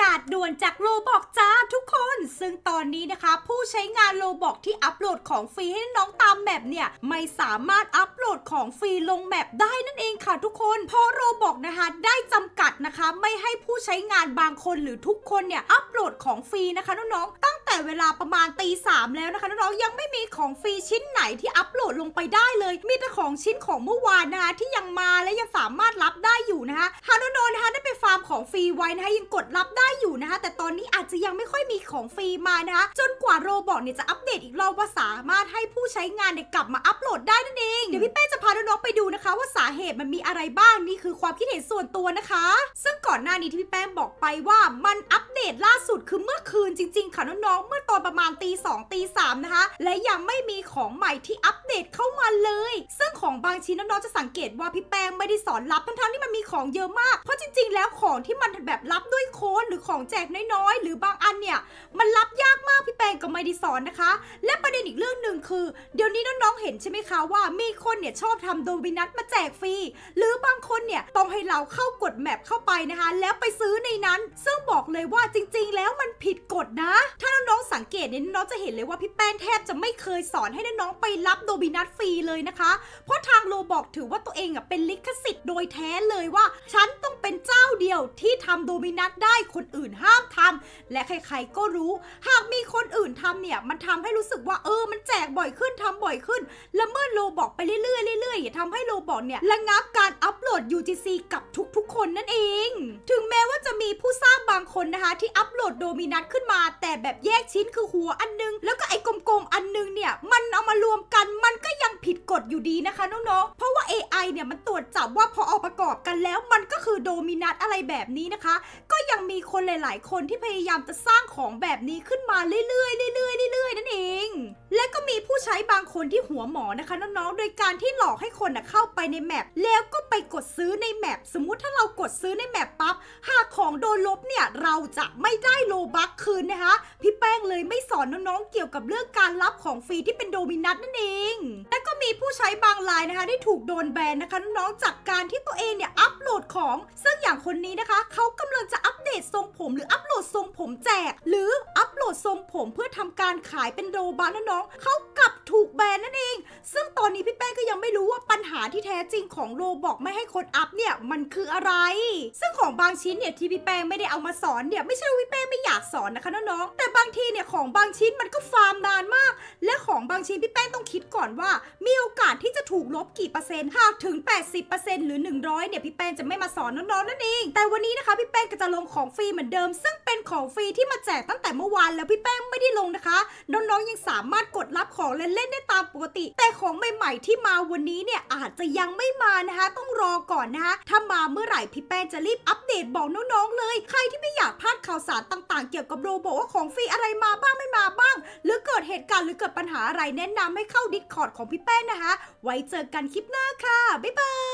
กาศด่วนจากโลบอกจ้าทุกคน ซึ่งตอนนี้นะคะผู้ใช้งานโลบอกที่อัปโหลดของฟรีให้น้องตามแมปเนี่ยไม่สามารถอัปโหลดของฟรีลงแมปได้นั่นเองค่ะทุกคน เพราะโลบอกนะคะได้จำกัดนะคะไม่ให้ผู้ใช้งานบางคนหรือทุกคนเนี่ยอัปโหลดของฟรีนะคะน้องๆตั้งแต่เวลาประมาณตีสามแล้วนะคะน้องๆยังไม่มีของฟรีชิ้นไหนที่อัปโหลดลงไปได้เลยมีแต่ของชิ้นของเมื่อวานนะคะที่ยังมาและยังสาฟรีไว้นะคะยังกดรับได้อยู่นะคะ แต่ตอนนี้อาจจะยังไม่ค่อยมีของฟรีมานะคะจนกว่าโรบอทเนี่ยจะอัปเดตอีกรอบว่า สามารถให้ผู้ใช้งานเนี่ยกลับมาอัปโหลดได้นั่นเอง เดี๋ยวพี่เป้จะพาน้องๆไปดูนะคะ ว่าสาเหตุมันมีอะไรบ้างนี่คือความคิดเห็นส่วนตัวนะคะ ซึ่งก่อนหน้านี้ที่พี่แป้งบอกไปว่ามันอัปเดตล่าสุดคือเมื่อคืนจริงๆค่ะน้องๆเมื่อตอนประมาณตีสองตีสามนะคะและยังไม่มีของใหม่ที่อัปเดตเข้ามาเลย ซึ่งของบางชิ้นน้องๆจะสังเกตว่าพี่แป้งไม่ได้สอนรับทั้งๆที่มันมีของเยอะมากเพราะจริง ๆแล้วของที่ันแบบรับด้วยโค้ดหรือของแจกน้อยๆหรือบางอันเนี่ย มันรับยากมากพี่แปงก็ไม่ได้สอนนะคะ และประเด็นอีกเรื่องหนึ่งคือ เดี๋ยวนี้น้องๆเห็นใช่ไหมคะว่ามีคนเนี่ยชอบทำโดมินัทมาแจกฟรีหรือบางคนเนี่ยต้องให้เราเข้ากดแมปเข้าไปนะคะแล้วไปซื้อในนั้นซึ่งบอกเลยว่าจริง ๆ แล้วมันผิดกฎนะ ถ้าน้องๆสังเกตเนี่ยน้องจะเห็นเลยว่าพี่แป้งแทบจะไม่เคยสอนให้น้องๆไปรับโดมินัทฟรีเลยนะคะ เพราะทางโลบอกถือว่าตัวเองอ่ะเป็นลิขสิทธิ์โดยแท้เลยว่าฉันต้องเป็นเจ้าเดียวที่ที่ทำโดมินัตได้คนอื่นห้ามทำและใครๆ ก็รู้หากมีคนอื่นทำเนี่ย มันทำให้รู้สึกว่าเออมันแจกบ่อยขึ้นทำบ่อยขึ้น และเมื่อโลบอกไปเรื่อยๆเรื่อยๆทำให้โลบอกเนี่ยระงับการอัปโหลด UGC กับทุกๆ คนนั่นเอง ถึงแม้ว่าจะมีผู้สร้างบางคนนะคะที่อัปโหลดโดมินัตขึ้นมาแต่แบบแยกชิ้นคือหัวอันนึงแล้วก็ไอ้กลมๆอันจอยู่ดีนะคะน้องๆ เพราะว่า AI เนี่ยมันตรวจจับว่าพอเอาประกอบกันแล้วมันก็คือโดมินัตอะไรแบบนี้นะคะ ก็ยังมีคนหลาย ๆ คนที่พยายามจะสร้างของแบบนี้ขึ้นมาเรื่อยๆเรื่อยๆเรื่อยๆนั่นเอง และก็มีผู้ใช้บางคนที่หัวหมอนะคะน้องๆ โดยการที่หลอกให้คนะเข้าไปในแมปแล้วก็ไปกดซื้อในแมปสมมุติถ้าเรากดซื้อในแมปปั๊บ หากของโดนลบเนี่ยเราจะไม่ได้โลบัคคืนนะคะพี่แป้งเลยไม่สอนน้องๆเกี่ยวกับเรื่องการรับของฟรีที่เป็นโดมินัตนั่นเอง และก็ใช้บางราย นะคะได้ถูก โดนแบน นะคะ น้องจากการที่ตัวเอง เนี่ย อัปโหลดของซึ่งอย่างคนนี้นะคะ เขากำลัง จะอัปเดตทรงผมหรืออัปโหลดทรงผมแจก หรือ อัปลดทรงผมเพื่อทำการขายเป็นโดบาร์น้องเขากลับถูกแบนนั่นเอง ซึ่งตอนนี้พี่แป้งก็ยังไม่รู้ว่าปัญหาที่แท้จริงของโรบอกไม่ให้คนอัพเนี่ยมันคืออะไร ซึ่งของบางชิ้นเนี่ยที่พี่แป้งไม่ได้เอามาสอนเนี่ยไม่ใช่ว่าพี่แป้งไม่อยากสอนนะคะน้องแต่บางทีเนี่ยของบางชิ้นมันก็ฟาร์มนานมาก และของบางชิ้นพี่แป้งต้องคิดก่อนว่า มีโอกาสที่จะถูกลบกี่เปอร์เซ็นต์หากถึง80%หรือ100เนี่ยพี่แป้งจะไม่มาสอนน้องๆนั่นเอง แต่วันนี้นะคะพี่แป้งก็จะลงของฟรีเหมือนเดิม ซึ่งเป็นของฟรีที่มาแจกตั้งแต่เมื่อวานแล้ว พี่แป้งไม่ได้ลงนะคะน้องๆยังสามารถกดรับของและเล่นได้ตามปกติ แต่ของใหม่ๆที่มาวันนี้เนี่ยอาจจะยังไม่มานะคะ ต้องรอก่อนนะคะถ้ามาเมื่อไหร่พี่แป้งจะรีบอัปเดตบอกน้องๆเลย ใครที่ไม่อยากพลาดข่าวสารต่างๆ เกี่ยวกับโรบอว่าของฟรีอะไรมาบ้างไม่มาบ้างหรือเกิดเหตุการณ์หรือเกิดปัญหาอะไรแนะนำให้เข้าดิสคอร์ดของพี่แป้งนะคะไว้เจอกันคลิปหน้าค่ะบ๊ายบาย